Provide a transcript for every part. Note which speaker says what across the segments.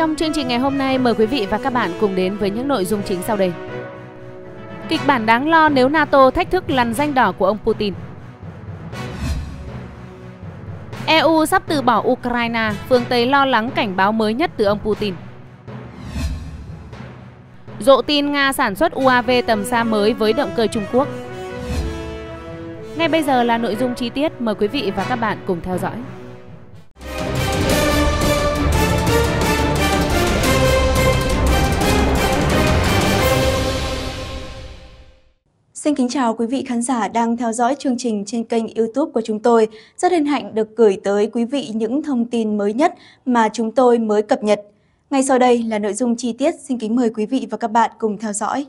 Speaker 1: Trong chương trình ngày hôm nay, mời quý vị và các bạn cùng đến với những nội dung chính sau đây. Kịch bản đáng lo nếu NATO thách thức lằn danh đỏ của ông Putin. EU sắp từ bỏ Ukraine, phương Tây lo lắng cảnh báo mới nhất từ ông Putin. rộ tin Nga sản xuất UAV tầm xa mới với động cơ Trung Quốc. Ngay bây giờ là nội dung chi tiết, mời quý vị và các bạn cùng theo dõi. Xin kính chào quý vị khán giả đang theo dõi chương trình trên kênh YouTube của chúng tôi. Rất hân hạnh được gửi tới quý vị những thông tin mới nhất mà chúng tôi mới cập nhật. Ngay sau đây là nội dung chi tiết,
Speaker 2: xin kính mời quý vị và các bạn cùng theo dõi.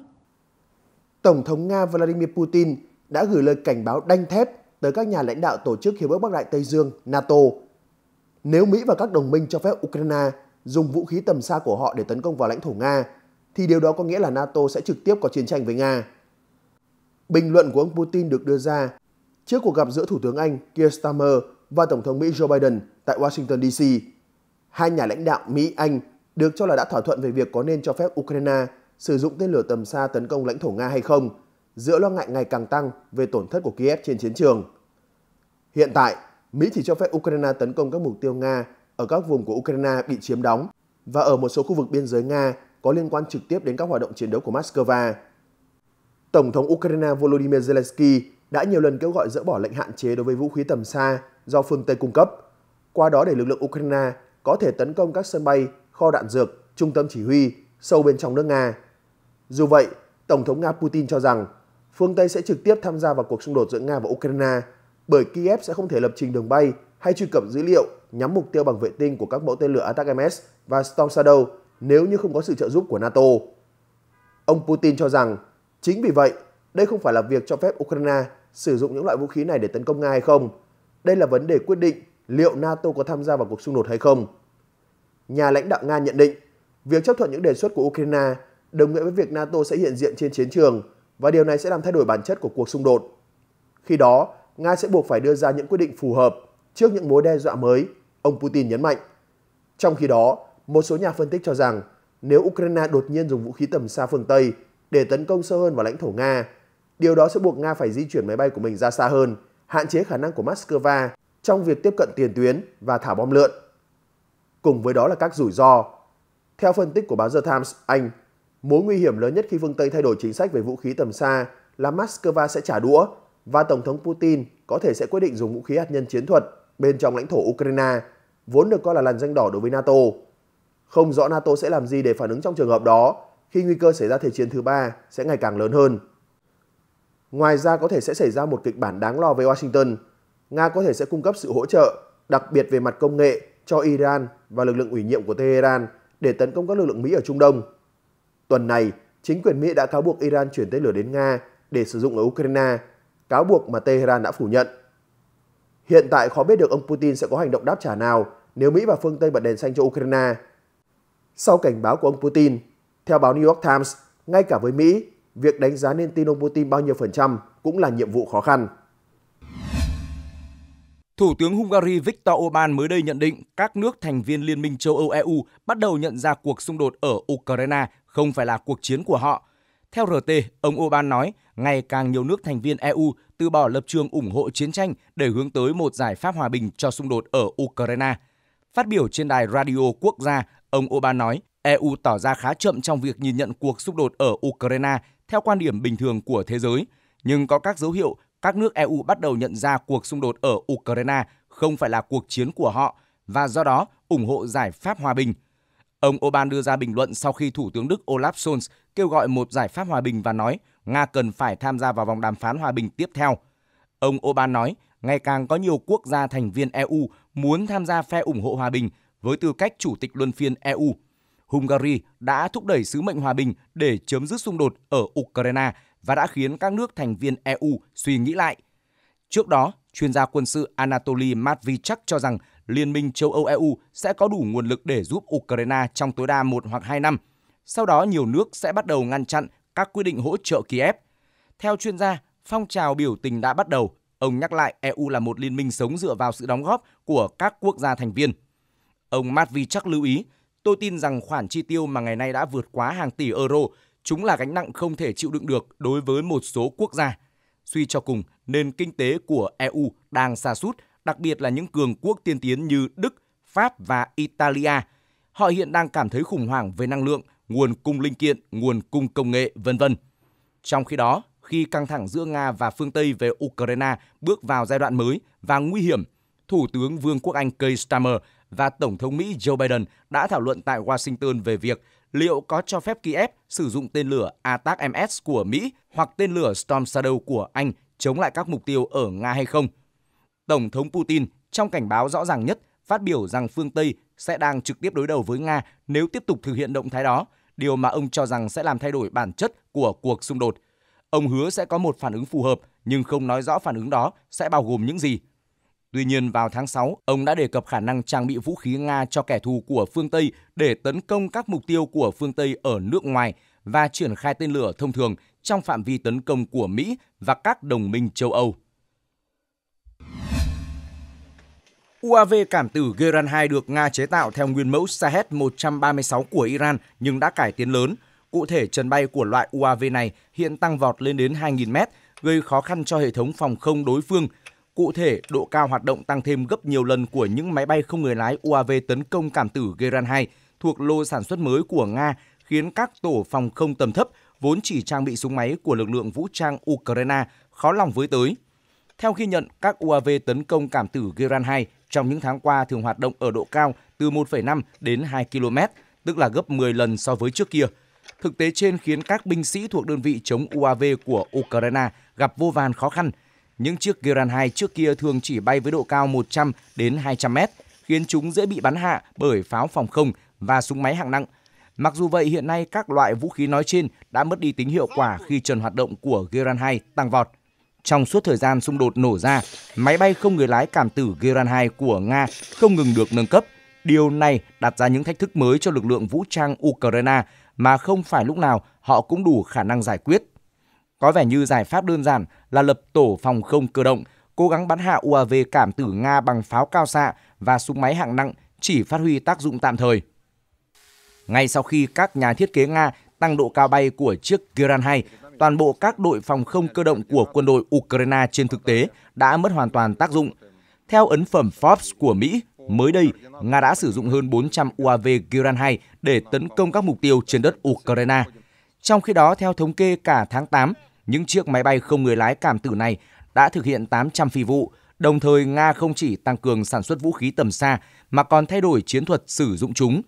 Speaker 2: Tổng thống Nga Vladimir Putin đã gửi lời cảnh báo đanh thép tới các nhà lãnh đạo tổ chức Hiệp ước Bắc Đại Tây Dương NATO. Nếu Mỹ và các đồng minh cho phép Ukraine dùng vũ khí tầm xa của họ để tấn công vào lãnh thổ Nga, thì điều đó có nghĩa là NATO sẽ trực tiếp có chiến tranh với Nga. Bình luận của ông Putin được đưa ra trước cuộc gặp giữa Thủ tướng Anh Keir Starmer và Tổng thống Mỹ Joe Biden tại Washington DC. Hai nhà lãnh đạo Mỹ-Anh được cho là đã thỏa thuận về việc có nên cho phép Ukraine sử dụng tên lửa tầm xa tấn công lãnh thổ Nga hay không, giữa lo ngại ngày càng tăng về tổn thất của Kiev trên chiến trường. Hiện tại, Mỹ chỉ cho phép Ukraine tấn công các mục tiêu Nga ở các vùng của Ukraine bị chiếm đóng và ở một số khu vực biên giới Nga có liên quan trực tiếp đến các hoạt động chiến đấu của Moscow. Tổng thống Ukraine Volodymyr Zelensky đã nhiều lần kêu gọi dỡ bỏ lệnh hạn chế đối với vũ khí tầm xa do phương Tây cung cấp, qua đó để lực lượng Ukraine có thể tấn công các sân bay, kho đạn dược, trung tâm chỉ huy sâu bên trong nước Nga. Dù vậy, Tổng thống Nga Putin cho rằng phương Tây sẽ trực tiếp tham gia vào cuộc xung đột giữa Nga và Ukraine bởi Kiev sẽ không thể lập trình đường bay hay truy cập dữ liệu nhắm mục tiêu bằng vệ tinh của các mẫu tên lửa ATACMS và Storm Shadow nếu như không có sự trợ giúp của NATO. Ông Putin cho rằng Chính vì vậy, đây không phải là việc cho phép Ukraine sử dụng những loại vũ khí này để tấn công Nga hay không. Đây là vấn đề quyết định liệu NATO có tham gia vào cuộc xung đột hay không. Nhà lãnh đạo Nga nhận định, việc chấp thuận những đề xuất của Ukraine đồng nghĩa với việc NATO sẽ hiện diện trên chiến trường và điều này sẽ làm thay đổi bản chất của cuộc xung đột. Khi đó, Nga sẽ buộc phải đưa ra những quyết định phù hợp trước những mối đe dọa mới, ông Putin nhấn mạnh. Trong khi đó, một số nhà phân tích cho rằng nếu Ukraine đột nhiên dùng vũ khí tầm xa phương Tây để tấn công sâu hơn vào lãnh thổ Nga. Điều đó sẽ buộc Nga phải di chuyển máy bay của mình ra xa hơn, hạn chế khả năng của Moscow trong việc tiếp cận tiền tuyến và thả bom lượn. Cùng với đó là các rủi ro. Theo phân tích của báo The Times Anh, mối nguy hiểm lớn nhất khi phương Tây thay đổi chính sách về vũ khí tầm xa là Moscow sẽ trả đũa và Tổng thống Putin có thể sẽ quyết định dùng vũ khí hạt nhân chiến thuật bên trong lãnh thổ Ukraine, vốn được coi là làn danh đỏ đối với NATO. Không rõ NATO sẽ làm gì để phản ứng trong trường hợp đó, khi nguy cơ xảy ra thế chiến thứ ba sẽ ngày càng lớn hơn. Ngoài ra có thể sẽ xảy ra một kịch bản đáng lo với Washington. Nga có thể sẽ cung cấp sự hỗ trợ, đặc biệt về mặt công nghệ, cho Iran và lực lượng ủy nhiệm của Tehran để tấn công các lực lượng Mỹ ở Trung Đông. Tuần này, chính quyền Mỹ đã cáo buộc Iran chuyển tên lửa đến Nga để sử dụng ở Ukraine, cáo buộc mà Tehran đã phủ nhận. Hiện tại khó biết được ông Putin sẽ có hành động đáp trả nào nếu Mỹ và phương Tây bật đèn xanh cho Ukraine. Sau cảnh báo của ông Putin, theo báo New York Times, ngay cả với Mỹ, việc đánh giá nên tin ông Putin bao nhiêu phần trăm cũng là nhiệm vụ khó khăn.
Speaker 1: Thủ tướng Hungary Viktor Orbán mới đây nhận định các nước thành viên Liên minh châu Âu EU bắt đầu nhận ra cuộc xung đột ở Ukraine không phải là cuộc chiến của họ. Theo RT, ông Orbán nói, ngày càng nhiều nước thành viên EU từ bỏ lập trường ủng hộ chiến tranh để hướng tới một giải pháp hòa bình cho xung đột ở Ukraine. Phát biểu trên đài radio quốc gia, ông Orbán nói, EU tỏ ra khá chậm trong việc nhìn nhận cuộc xung đột ở Ukraine theo quan điểm bình thường của thế giới, nhưng có các dấu hiệu các nước EU bắt đầu nhận ra cuộc xung đột ở Ukraine không phải là cuộc chiến của họ và do đó ủng hộ giải pháp hòa bình. Ông Orbán đưa ra bình luận sau khi Thủ tướng Đức Olaf Scholz kêu gọi một giải pháp hòa bình và nói Nga cần phải tham gia vào vòng đàm phán hòa bình tiếp theo. Ông Orbán nói, ngày càng có nhiều quốc gia thành viên EU muốn tham gia phe ủng hộ hòa bình với tư cách chủ tịch luân phiên EU. Hungary đã thúc đẩy sứ mệnh hòa bình để chấm dứt xung đột ở Ukraine và đã khiến các nước thành viên EU suy nghĩ lại. Trước đó, chuyên gia quân sự Anatoly Matvichak cho rằng Liên minh châu Âu-EU sẽ có đủ nguồn lực để giúp Ukraine trong tối đa một hoặc hai năm. Sau đó, nhiều nước sẽ bắt đầu ngăn chặn các quy định hỗ trợ Kiev. Theo chuyên gia, phong trào biểu tình đã bắt đầu. Ông nhắc lại EU là một liên minh sống dựa vào sự đóng góp của các quốc gia thành viên. Ông Matvichak lưu ý, Tôi tin rằng khoản chi tiêu mà ngày nay đã vượt quá hàng tỷ euro, chúng là gánh nặng không thể chịu đựng được đối với một số quốc gia. Suy cho cùng, nền kinh tế của EU đang xa sút, đặc biệt là những cường quốc tiên tiến như Đức, Pháp và Italia. Họ hiện đang cảm thấy khủng hoảng về năng lượng, nguồn cung linh kiện, nguồn cung công nghệ, vân vân. Trong khi đó, khi căng thẳng giữa Nga và phương Tây về Ukraine bước vào giai đoạn mới và nguy hiểm, Thủ tướng Vương quốc Anh Keir Starmer và Tổng thống Mỹ Joe Biden đã thảo luận tại Washington về việc liệu có cho phép Kiev sử dụng tên lửa ms của Mỹ hoặc tên lửa Storm Shadow của Anh chống lại các mục tiêu ở Nga hay không. Tổng thống Putin trong cảnh báo rõ ràng nhất phát biểu rằng phương Tây sẽ đang trực tiếp đối đầu với Nga nếu tiếp tục thực hiện động thái đó, điều mà ông cho rằng sẽ làm thay đổi bản chất của cuộc xung đột. Ông hứa sẽ có một phản ứng phù hợp nhưng không nói rõ phản ứng đó sẽ bao gồm những gì. Tuy nhiên, vào tháng 6, ông đã đề cập khả năng trang bị vũ khí Nga cho kẻ thù của phương Tây để tấn công các mục tiêu của phương Tây ở nước ngoài và triển khai tên lửa thông thường trong phạm vi tấn công của Mỹ và các đồng minh châu Âu. UAV cảm tử Geran 2 được Nga chế tạo theo nguyên mẫu Shahed 136 của Iran nhưng đã cải tiến lớn. Cụ thể, trần bay của loại UAV này hiện tăng vọt lên đến 2.000 m gây khó khăn cho hệ thống phòng không đối phương – Cụ thể, độ cao hoạt động tăng thêm gấp nhiều lần của những máy bay không người lái UAV tấn công cảm tử Geran-2 thuộc lô sản xuất mới của Nga khiến các tổ phòng không tầm thấp vốn chỉ trang bị súng máy của lực lượng vũ trang Ukraine khó lòng với tới. Theo ghi nhận, các UAV tấn công cảm tử Geran-2 trong những tháng qua thường hoạt động ở độ cao từ 1,5 đến 2 km, tức là gấp 10 lần so với trước kia. Thực tế trên khiến các binh sĩ thuộc đơn vị chống UAV của Ukraine gặp vô vàn khó khăn những chiếc Geran 2 trước kia thường chỉ bay với độ cao 100 đến 200 mét, khiến chúng dễ bị bắn hạ bởi pháo phòng không và súng máy hạng nặng. Mặc dù vậy, hiện nay các loại vũ khí nói trên đã mất đi tính hiệu quả khi trần hoạt động của Geran 2 tăng vọt. Trong suốt thời gian xung đột nổ ra, máy bay không người lái cảm tử Geran 2 của Nga không ngừng được nâng cấp. Điều này đặt ra những thách thức mới cho lực lượng vũ trang Ukraine mà không phải lúc nào họ cũng đủ khả năng giải quyết. Có vẻ như giải pháp đơn giản là lập tổ phòng không cơ động, cố gắng bắn hạ UAV cảm tử Nga bằng pháo cao xạ và súng máy hạng nặng chỉ phát huy tác dụng tạm thời. Ngay sau khi các nhà thiết kế Nga tăng độ cao bay của chiếc Kiran-2, toàn bộ các đội phòng không cơ động của quân đội Ukraine trên thực tế đã mất hoàn toàn tác dụng. Theo ấn phẩm Forbes của Mỹ, mới đây, Nga đã sử dụng hơn 400 UAV Kiran-2 để tấn công các mục tiêu trên đất Ukraine. Trong khi đó, theo thống kê cả tháng 8, những chiếc máy bay không người lái cảm tử này đã thực hiện 800 phi vụ. Đồng thời, Nga không chỉ tăng cường sản xuất vũ khí tầm xa mà còn thay đổi chiến thuật sử dụng chúng.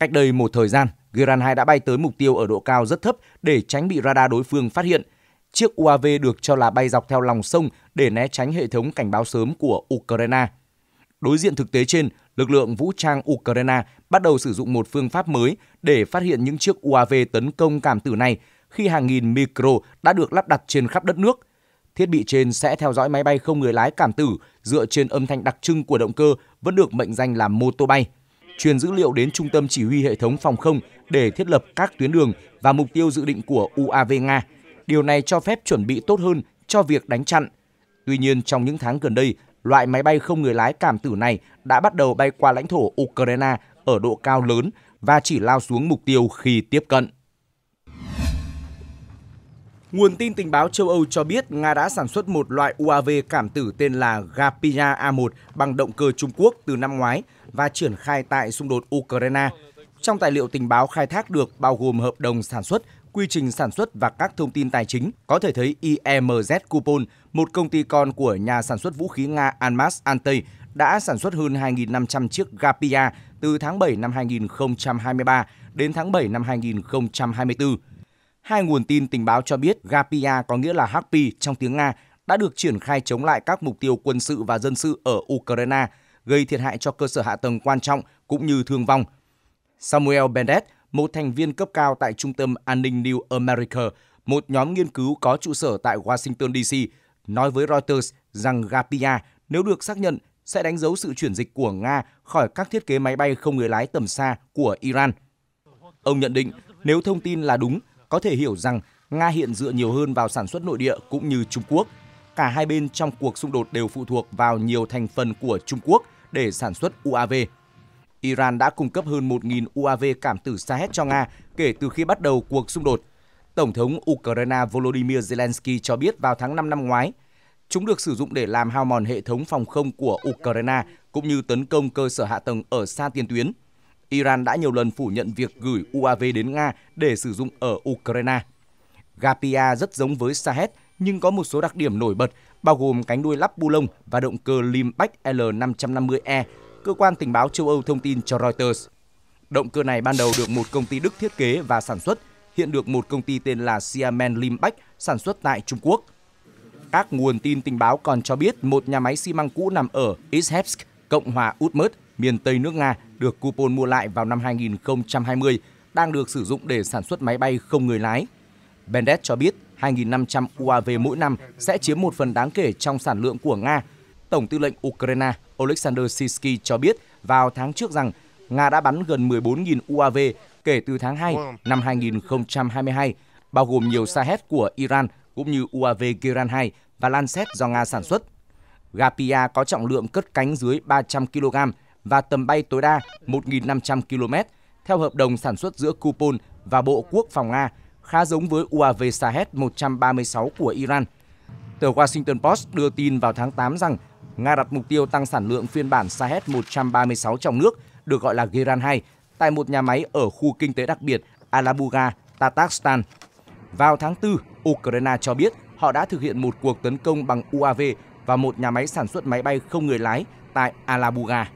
Speaker 1: Cách đây một thời gian, Iran 2 đã bay tới mục tiêu ở độ cao rất thấp để tránh bị radar đối phương phát hiện. Chiếc UAV được cho là bay dọc theo lòng sông để né tránh hệ thống cảnh báo sớm của Ukraine. Đối diện thực tế trên, lực lượng vũ trang Ukraine bắt đầu sử dụng một phương pháp mới để phát hiện những chiếc UAV tấn công cảm tử này khi hàng nghìn micro đã được lắp đặt trên khắp đất nước. Thiết bị trên sẽ theo dõi máy bay không người lái cảm tử dựa trên âm thanh đặc trưng của động cơ vẫn được mệnh danh là mô tô bay. Truyền dữ liệu đến trung tâm chỉ huy hệ thống phòng không để thiết lập các tuyến đường và mục tiêu dự định của UAV Nga. Điều này cho phép chuẩn bị tốt hơn cho việc đánh chặn. Tuy nhiên, trong những tháng gần đây, loại máy bay không người lái cảm tử này đã bắt đầu bay qua lãnh thổ Ukraine ở độ cao lớn và chỉ lao xuống mục tiêu khi tiếp cận. Nguồn tin tình báo châu Âu cho biết Nga đã sản xuất một loại UAV cảm tử tên là Gapia A1 bằng động cơ Trung Quốc từ năm ngoái và triển khai tại xung đột Ukraine. Trong tài liệu tình báo khai thác được bao gồm hợp đồng sản xuất, quy trình sản xuất và các thông tin tài chính, có thể thấy IMZ Kupol, một công ty con của nhà sản xuất vũ khí Nga Almas Antey, đã sản xuất hơn 2.500 chiếc Gapia từ tháng 7 năm 2023 đến tháng 7 năm 2024. Hai nguồn tin tình báo cho biết Gapia có nghĩa là Happy trong tiếng Nga đã được triển khai chống lại các mục tiêu quân sự và dân sự ở Ukraine, gây thiệt hại cho cơ sở hạ tầng quan trọng cũng như thương vong. Samuel Bennett, một thành viên cấp cao tại Trung tâm An ninh New America, một nhóm nghiên cứu có trụ sở tại Washington DC, nói với Reuters rằng Gapia, nếu được xác nhận, sẽ đánh dấu sự chuyển dịch của Nga khỏi các thiết kế máy bay không người lái tầm xa của Iran. Ông nhận định, nếu thông tin là đúng, có thể hiểu rằng Nga hiện dựa nhiều hơn vào sản xuất nội địa cũng như Trung Quốc. Cả hai bên trong cuộc xung đột đều phụ thuộc vào nhiều thành phần của Trung Quốc để sản xuất UAV. Iran đã cung cấp hơn 1.000 UAV cảm tử Sahed cho Nga kể từ khi bắt đầu cuộc xung đột. Tổng thống Ukraine Volodymyr Zelensky cho biết vào tháng 5 năm ngoái, chúng được sử dụng để làm hao mòn hệ thống phòng không của Ukraine cũng như tấn công cơ sở hạ tầng ở xa tiền tuyến. Iran đã nhiều lần phủ nhận việc gửi UAV đến Nga để sử dụng ở Ukraine. Gapia rất giống với Sahed nhưng có một số đặc điểm nổi bật, bao gồm cánh đuôi lắp bu lông và động cơ Limbach L550E, cơ quan tình báo châu Âu thông tin cho Reuters. Động cơ này ban đầu được một công ty Đức thiết kế và sản xuất, hiện được một công ty tên là Siemens Limbach sản xuất tại Trung Quốc. Các nguồn tin tình báo còn cho biết một nhà máy xi măng cũ nằm ở Izhevsk, Cộng hòa Udmurt, miền Tây nước Nga được coupon mua lại vào năm 2020 đang được sử dụng để sản xuất máy bay không người lái. Bendes cho biết 2.500 UAV mỗi năm sẽ chiếm một phần đáng kể trong sản lượng của Nga. Tổng tư lệnh Ukraine Oleksandr Sisky cho biết vào tháng trước rằng Nga đã bắn gần 14.000 UAV kể từ tháng 2 năm 2022, bao gồm nhiều Shahed của Iran cũng như UAV Kiran-2 và Lancet do Nga sản xuất. Gapia có trọng lượng cất cánh dưới 300 kg và tầm bay tối đa 1.500 km theo hợp đồng sản xuất giữa Kupol và Bộ Quốc phòng Nga, khá giống với UAV Shahed 136 của Iran. Tờ Washington Post đưa tin vào tháng 8 rằng Nga đặt mục tiêu tăng sản lượng phiên bản Shahed 136 trong nước, được gọi là Geran 2, tại một nhà máy ở khu kinh tế đặc biệt Alabuga, Tatarstan. Vào tháng 4, Ukraine cho biết họ đã thực hiện một cuộc tấn công bằng UAV vào một nhà máy sản xuất máy bay không người lái tại Alabuga.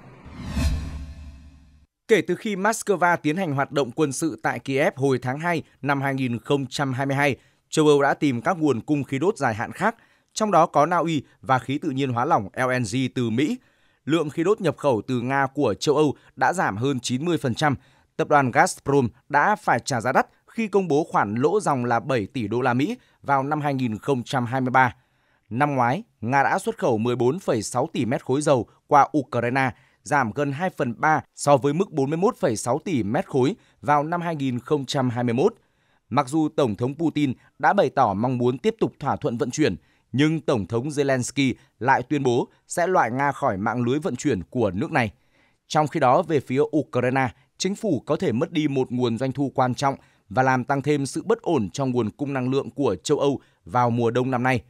Speaker 1: Kể từ khi Moscow tiến hành hoạt động quân sự tại Kiev hồi tháng 2 năm 2022, châu Âu đã tìm các nguồn cung khí đốt dài hạn khác, trong đó có Na Uy và khí tự nhiên hóa lỏng LNG từ Mỹ. Lượng khí đốt nhập khẩu từ Nga của châu Âu đã giảm hơn 90%. Tập đoàn Gazprom đã phải trả giá đắt khi công bố khoản lỗ dòng là 7 tỷ đô la Mỹ vào năm 2023. Năm ngoái, Nga đã xuất khẩu 14,6 tỷ mét khối dầu qua Ukraine – giảm gần 2 phần 3 so với mức 41,6 tỷ mét khối vào năm 2021. Mặc dù Tổng thống Putin đã bày tỏ mong muốn tiếp tục thỏa thuận vận chuyển, nhưng Tổng thống Zelensky lại tuyên bố sẽ loại Nga khỏi mạng lưới vận chuyển của nước này. Trong khi đó, về phía Ukraine, chính phủ có thể mất đi một nguồn doanh thu quan trọng và làm tăng thêm sự bất ổn trong nguồn cung năng lượng của châu Âu vào mùa đông năm nay.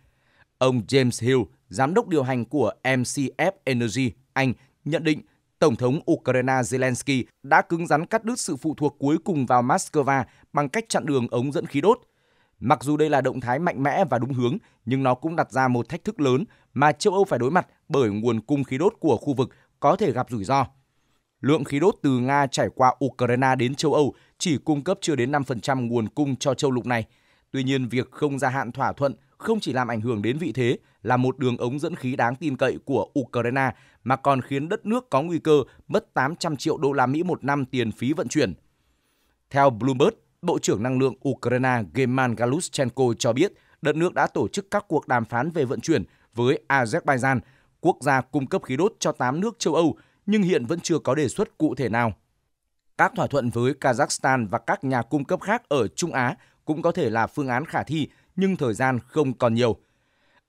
Speaker 1: Ông James Hill, giám đốc điều hành của MCF Energy, Anh nhận định Tổng thống Ukraine Zelensky đã cứng rắn cắt đứt sự phụ thuộc cuối cùng vào Moscow bằng cách chặn đường ống dẫn khí đốt. Mặc dù đây là động thái mạnh mẽ và đúng hướng, nhưng nó cũng đặt ra một thách thức lớn mà châu Âu phải đối mặt bởi nguồn cung khí đốt của khu vực có thể gặp rủi ro. Lượng khí đốt từ Nga chảy qua Ukraine đến châu Âu chỉ cung cấp chưa đến 5% nguồn cung cho châu lục này. Tuy nhiên, việc không gia hạn thỏa thuận không chỉ làm ảnh hưởng đến vị thế là một đường ống dẫn khí đáng tin cậy của Ukraine mà còn khiến đất nước có nguy cơ mất 800 triệu đô la Mỹ một năm tiền phí vận chuyển. Theo Bloomberg, Bộ trưởng Năng lượng Ukraine Geman Galushchenko cho biết đất nước đã tổ chức các cuộc đàm phán về vận chuyển với Azerbaijan, quốc gia cung cấp khí đốt cho 8 nước châu Âu, nhưng hiện vẫn chưa có đề xuất cụ thể nào. Các thỏa thuận với Kazakhstan và các nhà cung cấp khác ở Trung Á cũng có thể là phương án khả thi, nhưng thời gian không còn nhiều.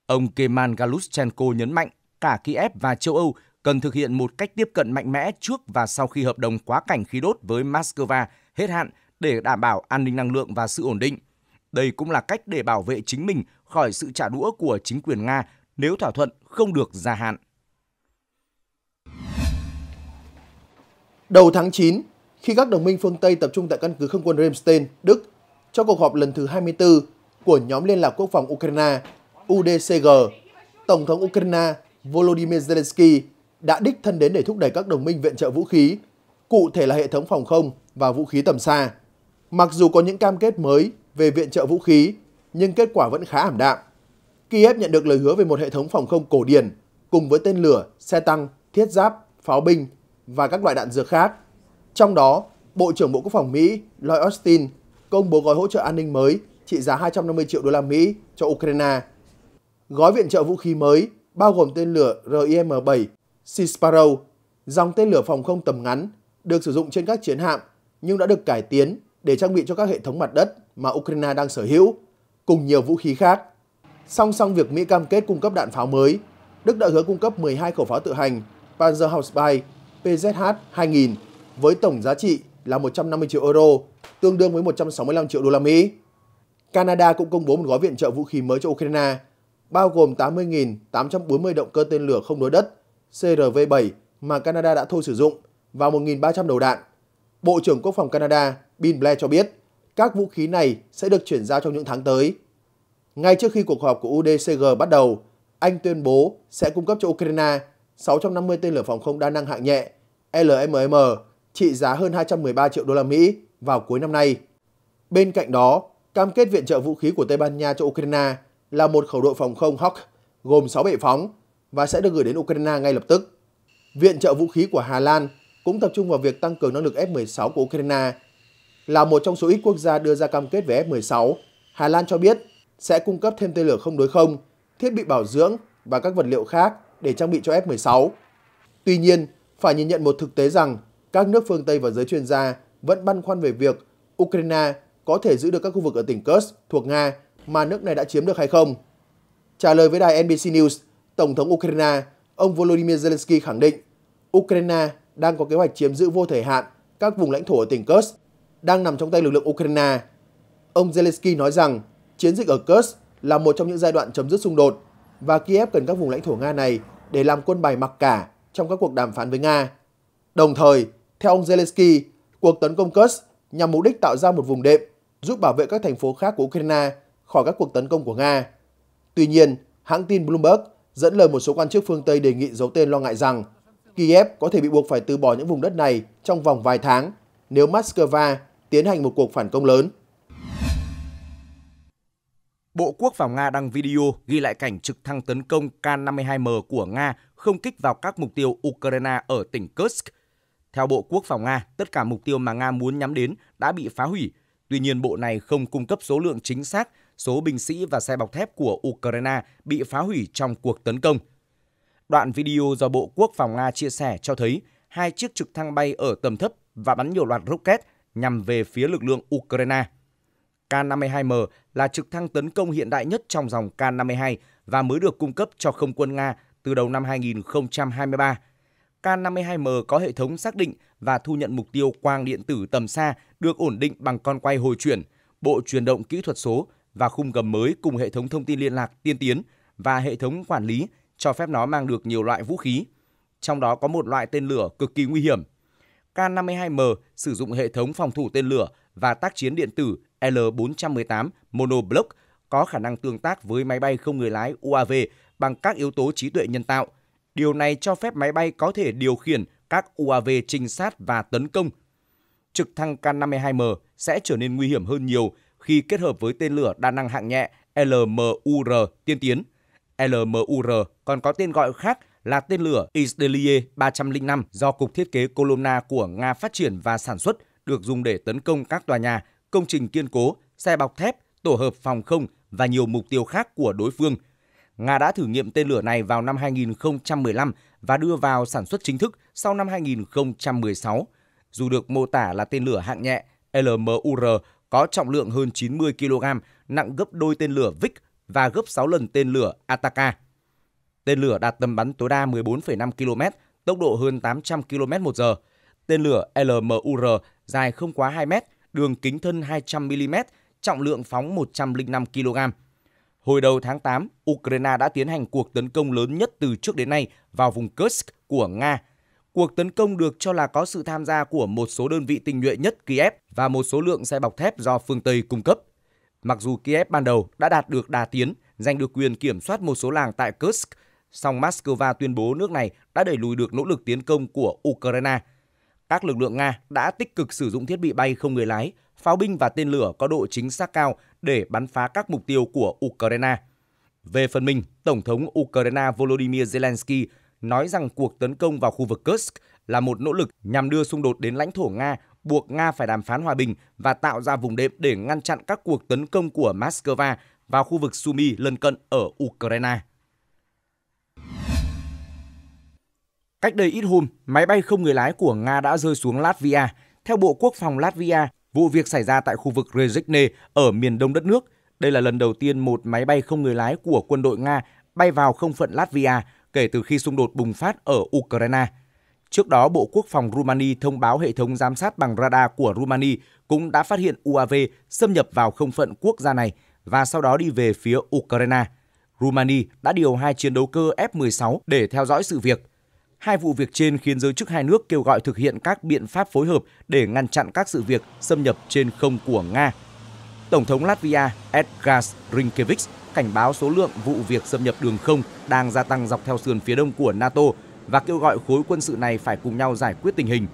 Speaker 1: Ông Keman Galushchenko nhấn mạnh cả Kiev và châu Âu cần thực hiện một cách tiếp cận mạnh mẽ trước và sau khi hợp đồng quá cảnh khí đốt với Moscow hết hạn để đảm bảo an ninh năng lượng và sự ổn định. Đây cũng là cách để bảo vệ chính mình khỏi sự trả đũa của chính quyền Nga nếu thỏa thuận không được gia hạn.
Speaker 2: Đầu tháng 9, khi các đồng minh phương Tây tập trung tại căn cứ không quân Remstein, Đức, cho cuộc họp lần thứ 24 của nhóm Liên lạc Quốc phòng Ukraine, UDCG, Tổng thống Ukraine Volodymyr Zelensky đã đích thân đến để thúc đẩy các đồng minh viện trợ vũ khí, cụ thể là hệ thống phòng không và vũ khí tầm xa. Mặc dù có những cam kết mới về viện trợ vũ khí, nhưng kết quả vẫn khá ảm đạm. Kiev nhận được lời hứa về một hệ thống phòng không cổ điển cùng với tên lửa, xe tăng, thiết giáp, pháo binh và các loại đạn dược khác. Trong đó, Bộ trưởng Bộ Quốc phòng Mỹ Lloyd Austin công bố gói hỗ trợ an ninh mới trị giá 250 triệu đô la Mỹ cho Ukraine. Gói viện trợ vũ khí mới bao gồm tên lửa RIM-7 Sea Sparrow, dòng tên lửa phòng không tầm ngắn được sử dụng trên các chiến hạm nhưng đã được cải tiến để trang bị cho các hệ thống mặt đất mà Ukraine đang sở hữu, cùng nhiều vũ khí khác. Song song việc Mỹ cam kết cung cấp đạn pháo mới, Đức đã hứa cung cấp 12 khẩu pháo tự hành Panzerhaubitze PZH-2000 với tổng giá trị là 150 triệu euro, tương đương với 165 triệu đô la Mỹ. Canada cũng công bố một gói viện trợ vũ khí mới cho Ukraine bao gồm 80.840 động cơ tên lửa không đối đất CRV-7 mà Canada đã thôi sử dụng và 1.300 đầu đạn. Bộ trưởng Quốc phòng Canada Bill Blair cho biết các vũ khí này sẽ được chuyển giao trong những tháng tới. Ngay trước khi cuộc họp của UDCG bắt đầu, Anh tuyên bố sẽ cung cấp cho Ukraine 650 tên lửa phòng không đa năng hạng nhẹ LMM trị giá hơn 213 triệu đô la Mỹ vào cuối năm nay. Bên cạnh đó, cam kết viện trợ vũ khí của Tây Ban Nha cho Ukraine là một khẩu đội phòng không Hawk gồm 6 bệ phóng và sẽ được gửi đến Ukraine ngay lập tức. Viện trợ vũ khí của Hà Lan cũng tập trung vào việc tăng cường năng lực F-16 của Ukraine. Là một trong số ít quốc gia đưa ra cam kết về F-16, Hà Lan cho biết sẽ cung cấp thêm tên lửa không đối không, thiết bị bảo dưỡng và các vật liệu khác để trang bị cho F-16. Tuy nhiên, phải nhìn nhận một thực tế rằng các nước phương Tây và giới chuyên gia vẫn băn khoăn về việc Ukraine có thể giữ được các khu vực ở tỉnh Kursk thuộc Nga mà nước này đã chiếm được hay không. Trả lời với đài NBC News, Tổng thống Ukraine, ông Volodymyr Zelensky khẳng định Ukraine đang có kế hoạch chiếm giữ vô thời hạn các vùng lãnh thổ ở tỉnh Kursk đang nằm trong tay lực lượng Ukraine. Ông Zelensky nói rằng chiến dịch ở Kursk là một trong những giai đoạn chấm dứt xung đột và Kiev cần các vùng lãnh thổ Nga này để làm quân bài mặc cả trong các cuộc đàm phán với Nga. Đồng thời, theo ông Zelensky, cuộc tấn công Kursk nhằm mục đích tạo ra một vùng đệm giúp bảo vệ các thành phố khác của Ukraine khỏi các cuộc tấn công của Nga. Tuy nhiên, hãng tin Bloomberg dẫn lời một số quan chức phương Tây đề nghị giấu tên lo ngại rằng Kiev có thể bị buộc phải từ bỏ những vùng đất này trong vòng vài tháng nếu Moscow tiến hành một cuộc phản công lớn. Bộ Quốc phòng Nga đăng video ghi lại cảnh trực
Speaker 1: thăng tấn công K-52M của Nga không kích vào các mục tiêu Ukraine ở tỉnh Kursk. Theo Bộ Quốc phòng Nga, tất cả mục tiêu mà Nga muốn nhắm đến đã bị phá hủy. Tuy nhiên, bộ này không cung cấp số lượng chính xác số binh sĩ và xe bọc thép của Ukraine bị phá hủy trong cuộc tấn công. Đoạn video do Bộ Quốc phòng Nga chia sẻ cho thấy hai chiếc trực thăng bay ở tầm thấp và bắn nhiều loạt rocket nhằm về phía lực lượng Ukraine. K-52M là trực thăng tấn công hiện đại nhất trong dòng K-52 và mới được cung cấp cho không quân Nga từ đầu năm 2023. K-52M có hệ thống xác định và thu nhận mục tiêu quang điện tử tầm xa được ổn định bằng con quay hồi chuyển, bộ truyền động kỹ thuật số và khung gầm mới cùng hệ thống thông tin liên lạc tiên tiến và hệ thống quản lý cho phép nó mang được nhiều loại vũ khí, trong đó có một loại tên lửa cực kỳ nguy hiểm. K-52M sử dụng hệ thống phòng thủ tên lửa và tác chiến điện tử L-418 monoblock có khả năng tương tác với máy bay không người lái UAV bằng các yếu tố trí tuệ nhân tạo. Điều này cho phép máy bay có thể điều khiển các UAV trinh sát và tấn công. Trực thăng K-52M sẽ trở nên nguy hiểm hơn nhiều khi kết hợp với tên lửa đa năng hạng nhẹ LMUR tiên tiến. LMUR còn có tên gọi khác là tên lửa Istelie 305 do Cục Thiết kế Columna của Nga phát triển và sản xuất, được dùng để tấn công các tòa nhà, công trình kiên cố, xe bọc thép, tổ hợp phòng không và nhiều mục tiêu khác của đối phương. Nga đã thử nghiệm tên lửa này vào năm 2015 và đưa vào sản xuất chính thức sau năm 2016. Dù được mô tả là tên lửa hạng nhẹ, LMUR có trọng lượng hơn 90 kg, nặng gấp đôi tên lửa Vic và gấp 6 lần tên lửa Ataka. Tên lửa đạt tầm bắn tối đa 14,5 km, tốc độ hơn 800 km một giờ. Tên lửa LMUR dài không quá 2 m, đường kính thân 200 mm, trọng lượng phóng 105 kg. Hồi đầu tháng 8, Ukraine đã tiến hành cuộc tấn công lớn nhất từ trước đến nay vào vùng Kursk của Nga Cuộc tấn công được cho là có sự tham gia của một số đơn vị tinh nhuệ nhất Kiev và một số lượng xe bọc thép do phương Tây cung cấp. Mặc dù Kiev ban đầu đã đạt được đà tiến, giành được quyền kiểm soát một số làng tại Kursk, song Moscow tuyên bố nước này đã đẩy lùi được nỗ lực tiến công của Ukraine. Các lực lượng Nga đã tích cực sử dụng thiết bị bay không người lái, pháo binh và tên lửa có độ chính xác cao để bắn phá các mục tiêu của Ukraine. Về phần mình, Tổng thống Ukraine Volodymyr Zelensky nói rằng cuộc tấn công vào khu vực Kursk là một nỗ lực nhằm đưa xung đột đến lãnh thổ Nga, buộc Nga phải đàm phán hòa bình và tạo ra vùng đệm để ngăn chặn các cuộc tấn công của Moscow vào khu vực Sumy lân cận ở Ukraine. Cách đây ít hôm, máy bay không người lái của Nga đã rơi xuống Latvia. Theo Bộ Quốc phòng Latvia, vụ việc xảy ra tại khu vực Rezhne ở miền đông đất nước. Đây là lần đầu tiên một máy bay không người lái của quân đội Nga bay vào không phận Latvia kể từ khi xung đột bùng phát ở Ukraine. Trước đó, Bộ Quốc phòng Rumani thông báo hệ thống giám sát bằng radar của Rumani cũng đã phát hiện UAV xâm nhập vào không phận quốc gia này và sau đó đi về phía Ukraine. Rumani đã điều hai chiến đấu cơ F-16 để theo dõi sự việc. Hai vụ việc trên khiến giới chức hai nước kêu gọi thực hiện các biện pháp phối hợp để ngăn chặn các sự việc xâm nhập trên không của Nga. Tổng thống Latvia Edgars Rinkevich cảnh báo số lượng vụ việc xâm nhập đường không đang gia tăng dọc theo sườn phía đông của NATO và kêu gọi khối quân sự này phải cùng nhau giải quyết tình hình.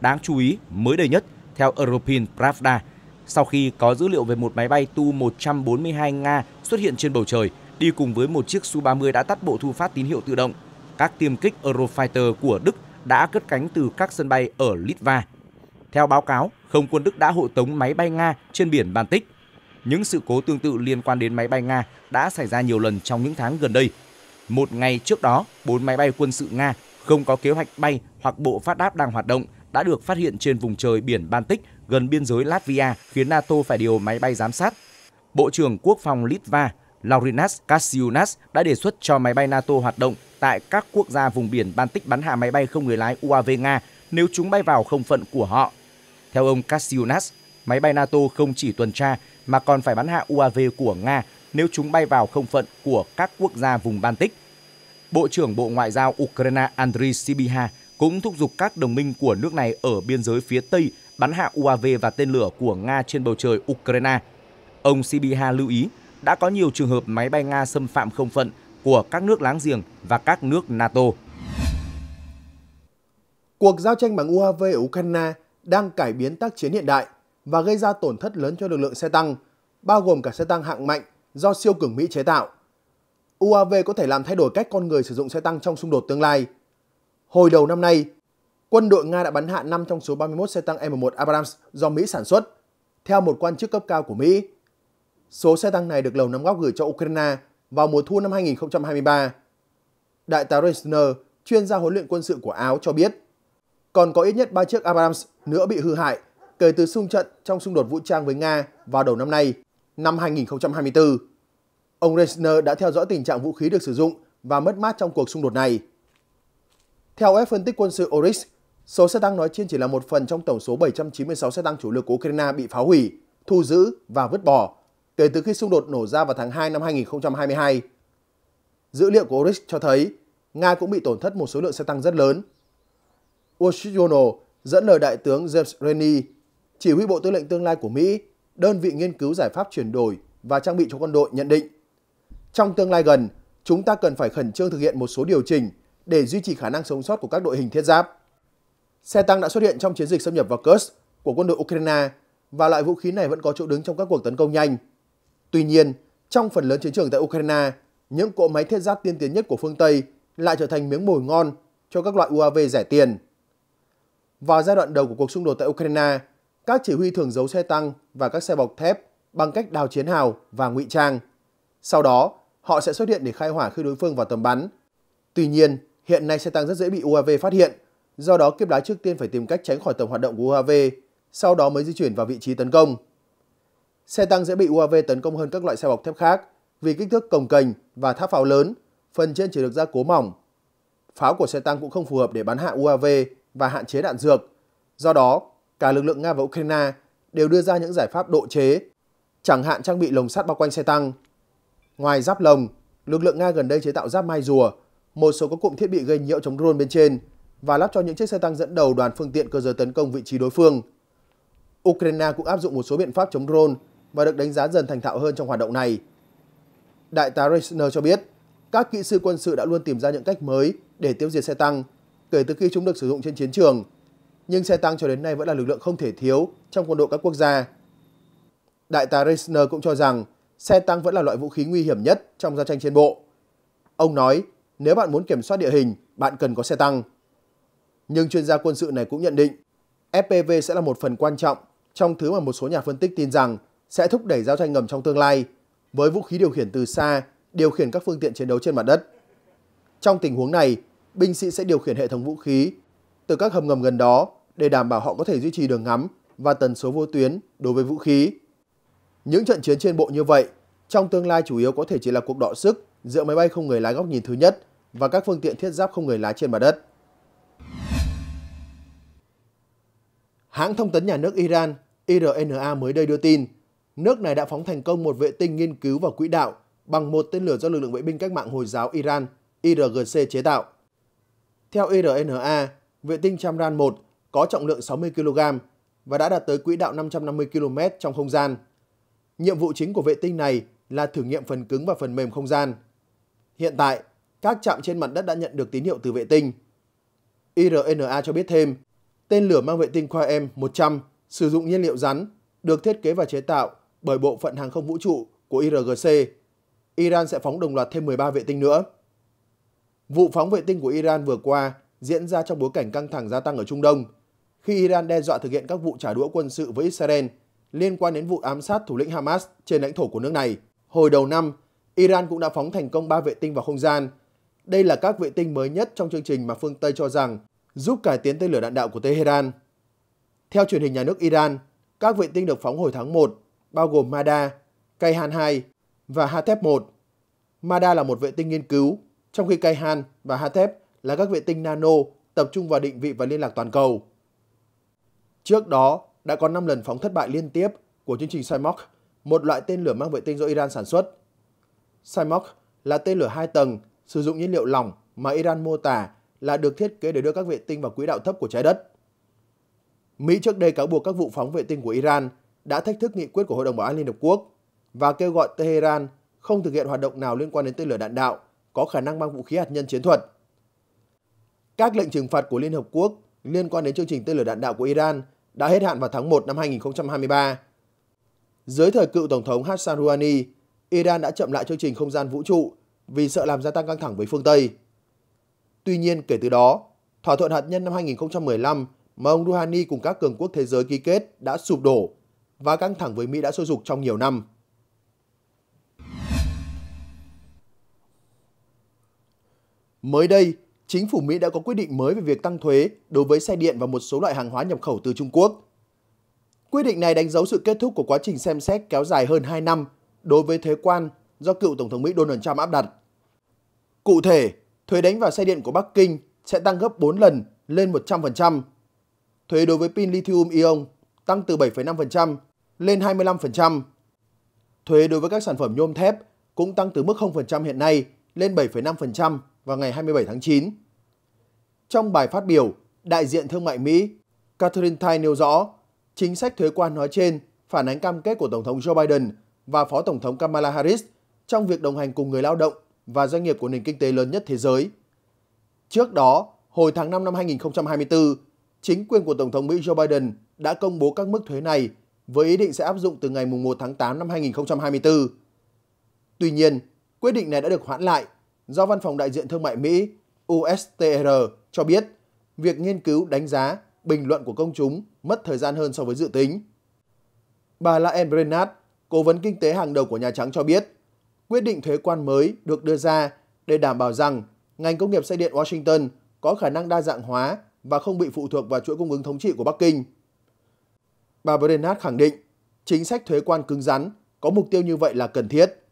Speaker 1: Đáng chú ý, mới đây nhất, theo European Pravda, sau khi có dữ liệu về một máy bay Tu-142 Nga xuất hiện trên bầu trời, đi cùng với một chiếc Su-30 đã tắt bộ thu phát tín hiệu tự động, các tiêm kích Eurofighter của Đức đã cất cánh từ các sân bay ở Litva. Theo báo cáo, không quân Đức đã hộ tống máy bay Nga trên biển Baltic. Những sự cố tương tự liên quan đến máy bay Nga đã xảy ra nhiều lần trong những tháng gần đây. Một ngày trước đó, bốn máy bay quân sự Nga không có kế hoạch bay hoặc bộ phát đáp đang hoạt động đã được phát hiện trên vùng trời biển Baltic gần biên giới Latvia khiến NATO phải điều máy bay giám sát. Bộ trưởng Quốc phòng Litva Laurinas Kasiunas đã đề xuất cho máy bay NATO hoạt động tại các quốc gia vùng biển Baltic bắn hạ máy bay không người lái UAV Nga nếu chúng bay vào không phận của họ. Theo ông Kasiunas, máy bay NATO không chỉ tuần tra mà còn phải bắn hạ UAV của Nga nếu chúng bay vào không phận của các quốc gia vùng Baltic. Bộ trưởng Bộ Ngoại giao Ukraine Andriy Sibiha cũng thúc giục các đồng minh của nước này ở biên giới phía Tây bắn hạ UAV và tên lửa của Nga trên bầu trời Ukraine. Ông Sibiha lưu ý đã có nhiều trường hợp máy bay Nga xâm phạm không phận của các nước láng giềng và các nước NATO.
Speaker 2: Cuộc giao tranh bằng UAV ở Ukraine đang cải biến tác chiến hiện đại – và gây ra tổn thất lớn cho lực lượng xe tăng, bao gồm cả xe tăng hạng mạnh do siêu cường Mỹ chế tạo. UAV có thể làm thay đổi cách con người sử dụng xe tăng trong xung đột tương lai. Hồi đầu năm nay, quân đội Nga đã bắn hạ 5 trong số 31 xe tăng M1 Abrams do Mỹ sản xuất, theo một quan chức cấp cao của Mỹ. Số xe tăng này được Lầu Năm Góc gửi cho Ukraine vào mùa thu năm 2023. Đại tá Reisner, chuyên gia huấn luyện quân sự của Áo cho biết, còn có ít nhất 3 chiếc Abrams nữa bị hư hại kể từ xung trận trong xung đột vũ trang với Nga vào đầu năm nay, năm 2024. Ông Reisner đã theo dõi tình trạng vũ khí được sử dụng và mất mát trong cuộc xung đột này. Theo web phân tích quân sự Oryx, số xe tăng nói trên chỉ là một phần trong tổng số 796 xe tăng chủ lực của Ukraine bị phá hủy, thu giữ và vứt bỏ kể từ khi xung đột nổ ra vào tháng 2 năm 2022. Dữ liệu của Oryx cho thấy Nga cũng bị tổn thất một số lượng xe tăng rất lớn. Wall Street Journal dẫn lời Đại tướng James Rennie chỉ huy Bộ Tư lệnh Tương lai của Mỹ, đơn vị nghiên cứu giải pháp chuyển đổi và trang bị cho quân đội nhận định. Trong tương lai gần, chúng ta cần phải khẩn trương thực hiện một số điều chỉnh để duy trì khả năng sống sót của các đội hình thiết giáp. Xe tăng đã xuất hiện trong chiến dịch xâm nhập vào Kursk của quân đội Ukraine và loại vũ khí này vẫn có chỗ đứng trong các cuộc tấn công nhanh. Tuy nhiên, trong phần lớn chiến trường tại Ukraine, những cỗ máy thiết giáp tiên tiến nhất của phương Tây lại trở thành miếng mồi ngon cho các loại UAV rẻ tiền. Vào giai đoạn đầu của cuộc xung đột tại Ukraine, các chỉ huy thường giấu xe tăng và các xe bọc thép bằng cách đào chiến hào và ngụy trang. Sau đó, họ sẽ xuất hiện để khai hỏa khi đối phương vào tầm bắn. Tuy nhiên, hiện nay xe tăng rất dễ bị UAV phát hiện, do đó kiếp lái trước tiên phải tìm cách tránh khỏi tầm hoạt động của UAV, sau đó mới di chuyển vào vị trí tấn công. Xe tăng dễ bị UAV tấn công hơn các loại xe bọc thép khác vì kích thước cồng kềnh và tháp pháo lớn, phần trên chỉ được gia cố mỏng. Pháo của xe tăng cũng không phù hợp để bắn hạ UAV và hạn chế đạn dược. Do đó, cả lực lượng Nga và Ukraine đều đưa ra những giải pháp độ chế, chẳng hạn trang bị lồng sắt bao quanh xe tăng. Ngoài giáp lồng, lực lượng Nga gần đây chế tạo giáp mai rùa, một số có cụm thiết bị gây nhiễu chống drone bên trên và lắp cho những chiếc xe tăng dẫn đầu đoàn phương tiện cơ giới tấn công vị trí đối phương. Ukraine cũng áp dụng một số biện pháp chống drone và được đánh giá dần thành thạo hơn trong hoạt động này. Đại tá Reisner cho biết, các kỹ sư quân sự đã luôn tìm ra những cách mới để tiêu diệt xe tăng kể từ khi chúng được sử dụng trên chiến trường – nhưng xe tăng cho đến nay vẫn là lực lượng không thể thiếu trong quân đội các quốc gia. Đại tá Reisner cũng cho rằng xe tăng vẫn là loại vũ khí nguy hiểm nhất trong giao tranh trên bộ. Ông nói, nếu bạn muốn kiểm soát địa hình, bạn cần có xe tăng. Nhưng chuyên gia quân sự này cũng nhận định, FPV sẽ là một phần quan trọng trong thứ mà một số nhà phân tích tin rằng sẽ thúc đẩy giao tranh ngầm trong tương lai với vũ khí điều khiển từ xa, điều khiển các phương tiện chiến đấu trên mặt đất. Trong tình huống này, binh sĩ sẽ điều khiển hệ thống vũ khí từ các hầm ngầm gần đó để đảm bảo họ có thể duy trì đường ngắm và tần số vô tuyến đối với vũ khí. Những trận chiến trên bộ như vậy trong tương lai chủ yếu có thể chỉ là cuộc đọ sức giữa máy bay không người lái góc nhìn thứ nhất và các phương tiện thiết giáp không người lái trên mặt đất. Hãng thông tấn nhà nước Iran IRNA mới đây đưa tin, nước này đã phóng thành công một vệ tinh nghiên cứu vào quỹ đạo bằng một tên lửa do lực lượng vệ binh cách mạng Hồi giáo Iran IRGC chế tạo. Theo IRNA, vệ tinh Chamran 1 có trọng lượng 60 kg và đã đạt tới quỹ đạo 550 km trong không gian. Nhiệm vụ chính của vệ tinh này là thử nghiệm phần cứng và phần mềm không gian. Hiện tại, các trạm trên mặt đất đã nhận được tín hiệu từ vệ tinh. IRNA cho biết thêm, tên lửa mang vệ tinh Khoa M-100 sử dụng nhiên liệu rắn, được thiết kế và chế tạo bởi Bộ phận Hàng không Vũ trụ của IRGC. Iran sẽ phóng đồng loạt thêm 13 vệ tinh nữa. Vụ phóng vệ tinh của Iran vừa qua diễn ra trong bối cảnh căng thẳng gia tăng ở Trung Đông – khi Iran đe dọa thực hiện các vụ trả đũa quân sự với Israel liên quan đến vụ ám sát thủ lĩnh Hamas trên lãnh thổ của nước này. Hồi đầu năm, Iran cũng đã phóng thành công 3 vệ tinh vào không gian. Đây là các vệ tinh mới nhất trong chương trình mà phương Tây cho rằng giúp cải tiến tên lửa đạn đạo của Tehran. Theo truyền hình nhà nước Iran, các vệ tinh được phóng hồi tháng 1, bao gồm Mada, Kayhan 2 và Hatep 1. Mada là một vệ tinh nghiên cứu, trong khi Kayhan và Hatep là các vệ tinh nano tập trung vào định vị và liên lạc toàn cầu. Trước đó đã có 5 lần phóng thất bại liên tiếp của chương trình Saimok, một loại tên lửa mang vệ tinh do Iran sản xuất. Saimok là tên lửa hai tầng sử dụng nhiên liệu lỏng mà Iran mô tả là được thiết kế để đưa các vệ tinh vào quỹ đạo thấp của trái đất. Mỹ trước đây cáo buộc các vụ phóng vệ tinh của Iran đã thách thức nghị quyết của Hội đồng Bảo an Liên Hợp Quốc và kêu gọi Tehran không thực hiện hoạt động nào liên quan đến tên lửa đạn đạo có khả năng mang vũ khí hạt nhân chiến thuật. Các lệnh trừng phạt của Liên Hợp Quốc liên quan đến chương trình tên lửa đạn đạo của Iran đã hết hạn vào tháng 1 năm 2023. Dưới thời cựu Tổng thống Hassan Rouhani, Iran đã chậm lại chương trình không gian vũ trụ vì sợ làm gia tăng căng thẳng với phương Tây. Tuy nhiên, kể từ đó, thỏa thuận hạt nhân năm 2015 mà ông Rouhani cùng các cường quốc thế giới ký kết đã sụp đổ và căng thẳng với Mỹ đã sôi sục trong nhiều năm. Mới đây, chính phủ Mỹ đã có quyết định mới về việc tăng thuế đối với xe điện và một số loại hàng hóa nhập khẩu từ Trung Quốc. Quyết định này đánh dấu sự kết thúc của quá trình xem xét kéo dài hơn 2 năm đối với thuế quan do cựu Tổng thống Mỹ Donald Trump áp đặt. Cụ thể, thuế đánh vào xe điện của Bắc Kinh sẽ tăng gấp 4 lần lên 100%. Thuế đối với pin lithium-ion tăng từ 7,5% lên 25%. Thuế đối với các sản phẩm nhôm thép cũng tăng từ mức 0% hiện nay lên 7,5% vào ngày 27 tháng 9. Trong bài phát biểu, đại diện thương mại Mỹ Catherine Tai nêu rõ, chính sách thuế quan nói trên phản ánh cam kết của Tổng thống Joe Biden và Phó Tổng thống Kamala Harris trong việc đồng hành cùng người lao động và doanh nghiệp của nền kinh tế lớn nhất thế giới. Trước đó, hồi tháng 5 năm 2024, chính quyền của Tổng thống Mỹ Joe Biden đã công bố các mức thuế này với ý định sẽ áp dụng từ ngày 1 tháng 8 năm 2024. Tuy nhiên, quyết định này đã được hoãn lại do Văn phòng đại diện thương mại Mỹ USTR cho biết việc nghiên cứu đánh giá bình luận của công chúng mất thời gian hơn so với dự tính. Bà Laen Brenat, cố vấn kinh tế hàng đầu của Nhà Trắng cho biết, quyết định thuế quan mới được đưa ra để đảm bảo rằng ngành công nghiệp xe điện Washington có khả năng đa dạng hóa và không bị phụ thuộc vào chuỗi cung ứng thống trị của Bắc Kinh. Bà Brenat khẳng định, chính sách thuế quan cứng rắn có mục tiêu như vậy là cần thiết.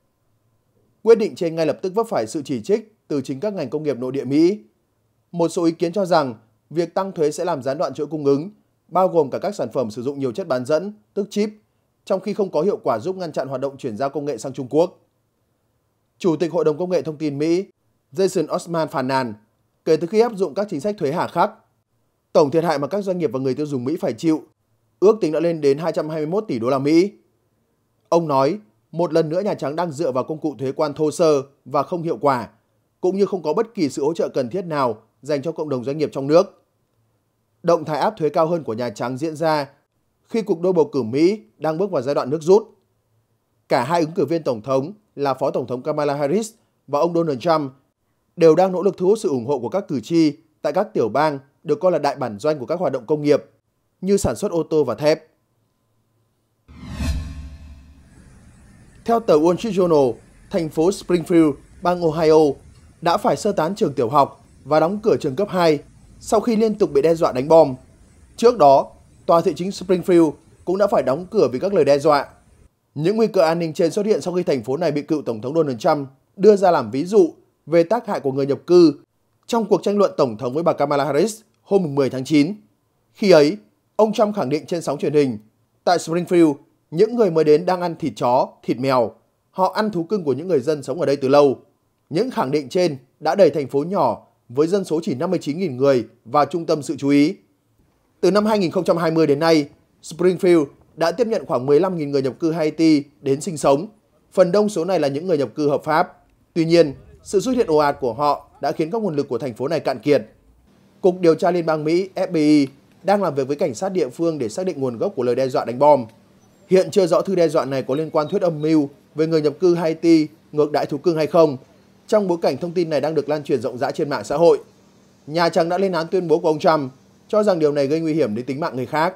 Speaker 2: Quyết định trên ngay lập tức vấp phải sự chỉ trích từ chính các ngành công nghiệp nội địa Mỹ. Một số ý kiến cho rằng việc tăng thuế sẽ làm gián đoạn chuỗi cung ứng, bao gồm cả các sản phẩm sử dụng nhiều chất bán dẫn, tức chip, trong khi không có hiệu quả giúp ngăn chặn hoạt động chuyển giao công nghệ sang Trung Quốc. Chủ tịch Hội đồng Công nghệ Thông tin Mỹ Jason Osman phàn nàn kể từ khi áp dụng các chính sách thuế hà khắc. Tổng thiệt hại mà các doanh nghiệp và người tiêu dùng Mỹ phải chịu ước tính đã lên đến 221 tỷ đô la Mỹ. Ông nói, một lần nữa Nhà Trắng đang dựa vào công cụ thuế quan thô sơ và không hiệu quả, cũng như không có bất kỳ sự hỗ trợ cần thiết nào dành cho cộng đồng doanh nghiệp trong nước. Động thái áp thuế cao hơn của Nhà Trắng diễn ra khi cuộc đua bầu cử Mỹ đang bước vào giai đoạn nước rút. Cả hai ứng cử viên Tổng thống là Phó Tổng thống Kamala Harris và ông Donald Trump đều đang nỗ lực thu hút sự ủng hộ của các cử tri tại các tiểu bang được coi là đại bản doanh của các hoạt động công nghiệp như sản xuất ô tô và thép. Theo tờ Wall Street Journal, thành phố Springfield, bang Ohio đã phải sơ tán trường tiểu học và đóng cửa trường cấp 2 sau khi liên tục bị đe dọa đánh bom. Trước đó, tòa thị chính Springfield cũng đã phải đóng cửa vì các lời đe dọa. Những nguy cơ an ninh trên xuất hiện sau khi thành phố này bị cựu Tổng thống Donald Trump đưa ra làm ví dụ về tác hại của người nhập cư trong cuộc tranh luận Tổng thống với bà Kamala Harris hôm 10 tháng 9. Khi ấy, ông Trump khẳng định trên sóng truyền hình, tại Springfield những người mới đến đang ăn thịt chó, thịt mèo. Họ ăn thú cưng của những người dân sống ở đây từ lâu. Những khẳng định trên đã đẩy thành phố nhỏ với dân số chỉ 59.000 người vào trung tâm sự chú ý. Từ năm 2020 đến nay, Springfield đã tiếp nhận khoảng 15.000 người nhập cư Haiti đến sinh sống. Phần đông số này là những người nhập cư hợp pháp. Tuy nhiên, sự xuất hiện ồ ạt của họ đã khiến các nguồn lực của thành phố này cạn kiệt. Cục điều tra Liên bang Mỹ FBI đang làm việc với cảnh sát địa phương để xác định nguồn gốc của lời đe dọa đánh bom. Hiện chưa rõ thư đe dọa này có liên quan thuyết âm mưu về người nhập cư Haiti ngược đại thú cưng hay không. Trong bối cảnh thông tin này đang được lan truyền rộng rãi trên mạng xã hội, Nhà Trắng đã lên án tuyên bố của ông Trump, cho rằng điều này gây nguy hiểm đến tính mạng người khác.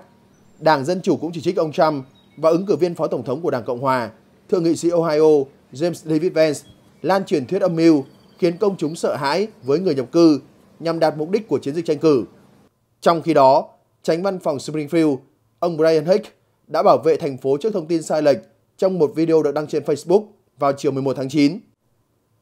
Speaker 2: Đảng Dân Chủ cũng chỉ trích ông Trump và ứng cử viên Phó Tổng thống của Đảng Cộng Hòa, Thượng nghị sĩ Ohio James David Vance lan truyền thuyết âm mưu khiến công chúng sợ hãi với người nhập cư nhằm đạt mục đích của chiến dịch tranh cử. Trong khi đó, tránh văn phòng Springfield, ông Brian Hicks đã bảo vệ thành phố trước thông tin sai lệch trong một video được đăng trên Facebook vào chiều 11 tháng 9.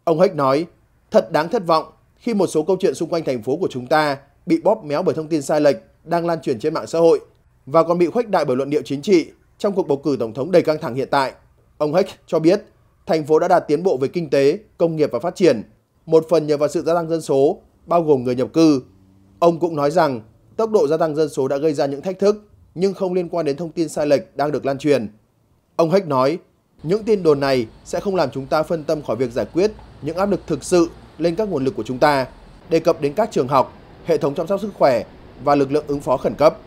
Speaker 2: Ông Hách nói, thật đáng thất vọng khi một số câu chuyện xung quanh thành phố của chúng ta bị bóp méo bởi thông tin sai lệch đang lan truyền trên mạng xã hội và còn bị khuếch đại bởi luận điệu chính trị trong cuộc bầu cử tổng thống đầy căng thẳng hiện tại. Ông Hách cho biết, thành phố đã đạt tiến bộ về kinh tế, công nghiệp và phát triển, một phần nhờ vào sự gia tăng dân số, bao gồm người nhập cư. Ông cũng nói rằng, tốc độ gia tăng dân số đã gây ra những thách thức nhưng không liên quan đến thông tin sai lệch đang được lan truyền. Ông Hách nói, những tin đồn này sẽ không làm chúng ta phân tâm khỏi việc giải quyết những áp lực thực sự lên các nguồn lực của chúng ta, đề cập đến các trường học, hệ thống chăm sóc sức khỏe và lực lượng ứng phó khẩn cấp.